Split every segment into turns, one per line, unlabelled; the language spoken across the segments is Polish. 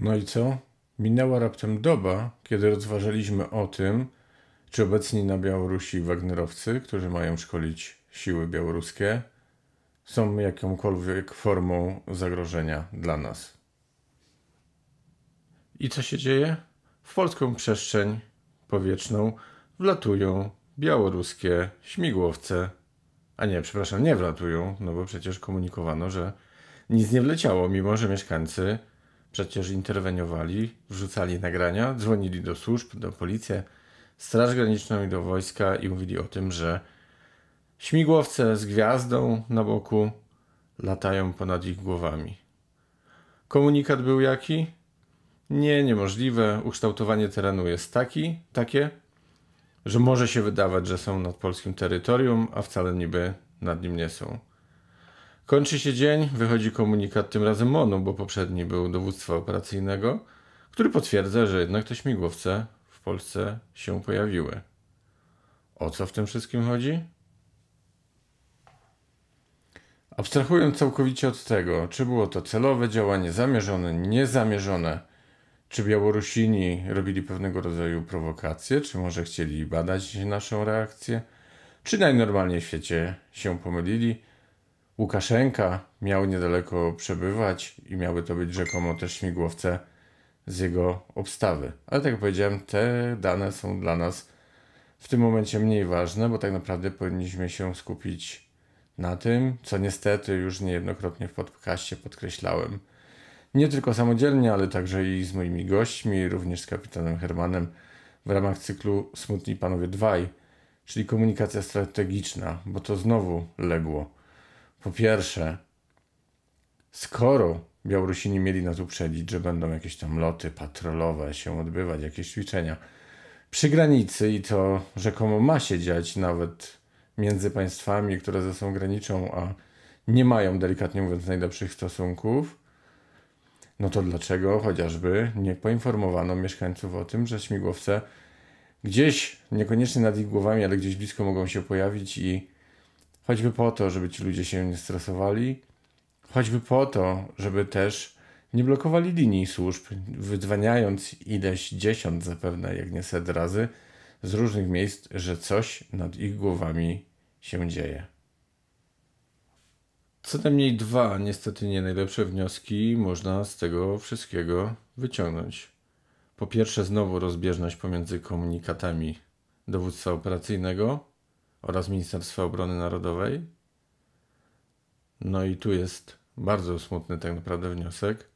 No i co? Minęła raptem doba, kiedy rozważaliśmy o tym, czy obecni na Białorusi Wagnerowcy, którzy mają szkolić siły białoruskie, są jakąkolwiek formą zagrożenia dla nas. I co się dzieje? W polską przestrzeń powietrzną wlatują białoruskie śmigłowce. A nie, przepraszam, nie wlatują, no bo przecież komunikowano, że nic nie wleciało, mimo że mieszkańcy Przecież interweniowali, wrzucali nagrania, dzwonili do służb, do policji, Straż Graniczną i do wojska i mówili o tym, że śmigłowce z gwiazdą na boku latają ponad ich głowami. Komunikat był jaki? Nie, niemożliwe. Ukształtowanie terenu jest taki, takie, że może się wydawać, że są nad polskim terytorium, a wcale niby nad nim nie są. Kończy się dzień, wychodzi komunikat tym razem MONU, bo poprzedni był dowództwa operacyjnego, który potwierdza, że jednak te śmigłowce w Polsce się pojawiły. O co w tym wszystkim chodzi? Abstrahując całkowicie od tego, czy było to celowe działanie, zamierzone, niezamierzone, czy Białorusini robili pewnego rodzaju prowokacje, czy może chcieli badać naszą reakcję, czy najnormalniej w świecie się pomylili Łukaszenka miał niedaleko przebywać i miały to być rzekomo też śmigłowce z jego obstawy. Ale tak jak powiedziałem, te dane są dla nas w tym momencie mniej ważne, bo tak naprawdę powinniśmy się skupić na tym, co niestety już niejednokrotnie w podcaście podkreślałem. Nie tylko samodzielnie, ale także i z moimi gośćmi, również z kapitanem Hermanem w ramach cyklu Smutni Panowie Dwaj, czyli komunikacja strategiczna, bo to znowu legło po pierwsze, skoro Białorusini mieli nas uprzedzić, że będą jakieś tam loty patrolowe się odbywać, jakieś ćwiczenia przy granicy i to rzekomo ma się dziać nawet między państwami, które ze sobą graniczą, a nie mają delikatnie mówiąc najlepszych stosunków, no to dlaczego chociażby nie poinformowano mieszkańców o tym, że śmigłowce gdzieś, niekoniecznie nad ich głowami, ale gdzieś blisko mogą się pojawić i choćby po to, żeby ci ludzie się nie stresowali, choćby po to, żeby też nie blokowali linii służb, wydzwaniając ileś dziesiąt zapewne, jak nie set razy, z różnych miejsc, że coś nad ich głowami się dzieje. Co najmniej dwa, niestety nie najlepsze wnioski można z tego wszystkiego wyciągnąć. Po pierwsze, znowu rozbieżność pomiędzy komunikatami dowództwa operacyjnego oraz Ministerstwa Obrony Narodowej. No i tu jest bardzo smutny tak naprawdę wniosek,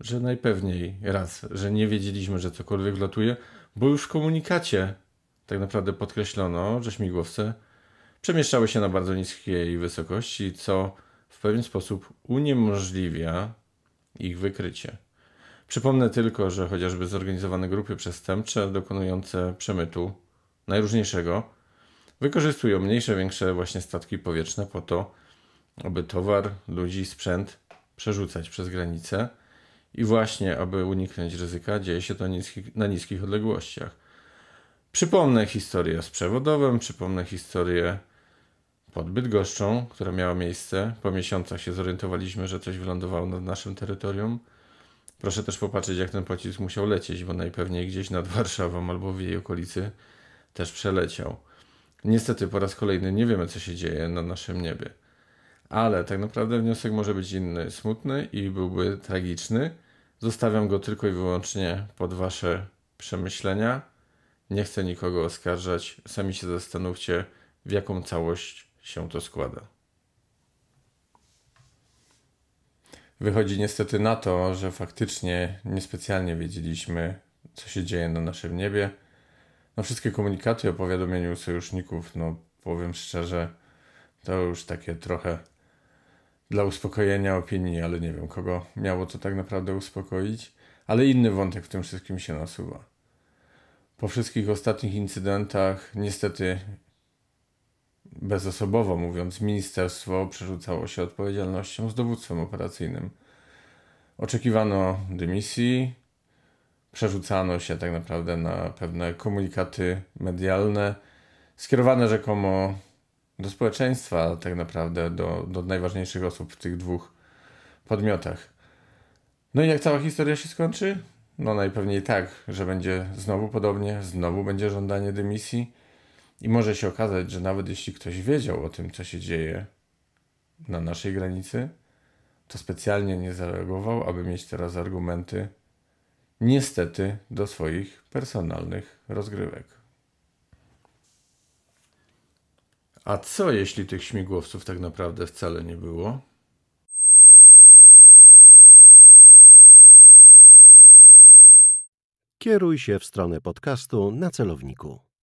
że najpewniej raz, że nie wiedzieliśmy, że cokolwiek latuje, bo już w komunikacie tak naprawdę podkreślono, że śmigłowce przemieszczały się na bardzo niskiej wysokości, co w pewien sposób uniemożliwia ich wykrycie. Przypomnę tylko, że chociażby zorganizowane grupy przestępcze dokonujące przemytu najróżniejszego wykorzystują mniejsze, większe właśnie statki powietrzne po to, aby towar, ludzi, sprzęt przerzucać przez granicę i właśnie, aby uniknąć ryzyka, dzieje się to niskich, na niskich odległościach. Przypomnę historię z przewodowym, przypomnę historię pod Bydgoszczą, która miała miejsce. Po miesiącach się zorientowaliśmy, że coś wylądowało nad naszym terytorium. Proszę też popatrzeć, jak ten pocisk musiał lecieć, bo najpewniej gdzieś nad Warszawą albo w jej okolicy też przeleciał. Niestety po raz kolejny nie wiemy, co się dzieje na naszym niebie. Ale tak naprawdę wniosek może być inny, smutny i byłby tragiczny. Zostawiam go tylko i wyłącznie pod Wasze przemyślenia. Nie chcę nikogo oskarżać. Sami się zastanówcie, w jaką całość się to składa. Wychodzi niestety na to, że faktycznie niespecjalnie wiedzieliśmy, co się dzieje na naszym niebie no wszystkie komunikaty o powiadomieniu sojuszników, no powiem szczerze, to już takie trochę dla uspokojenia opinii, ale nie wiem, kogo miało to tak naprawdę uspokoić. Ale inny wątek w tym wszystkim się nasuwa. Po wszystkich ostatnich incydentach, niestety bezosobowo mówiąc, ministerstwo przerzucało się odpowiedzialnością z dowództwem operacyjnym. Oczekiwano dymisji, przerzucano się tak naprawdę na pewne komunikaty medialne skierowane rzekomo do społeczeństwa, tak naprawdę do, do najważniejszych osób w tych dwóch podmiotach. No i jak cała historia się skończy? No najpewniej tak, że będzie znowu podobnie, znowu będzie żądanie dymisji i może się okazać, że nawet jeśli ktoś wiedział o tym, co się dzieje na naszej granicy, to specjalnie nie zareagował, aby mieć teraz argumenty niestety do swoich personalnych rozgrywek. A co jeśli tych śmigłowców tak naprawdę wcale nie było? Kieruj się w stronę podcastu na celowniku.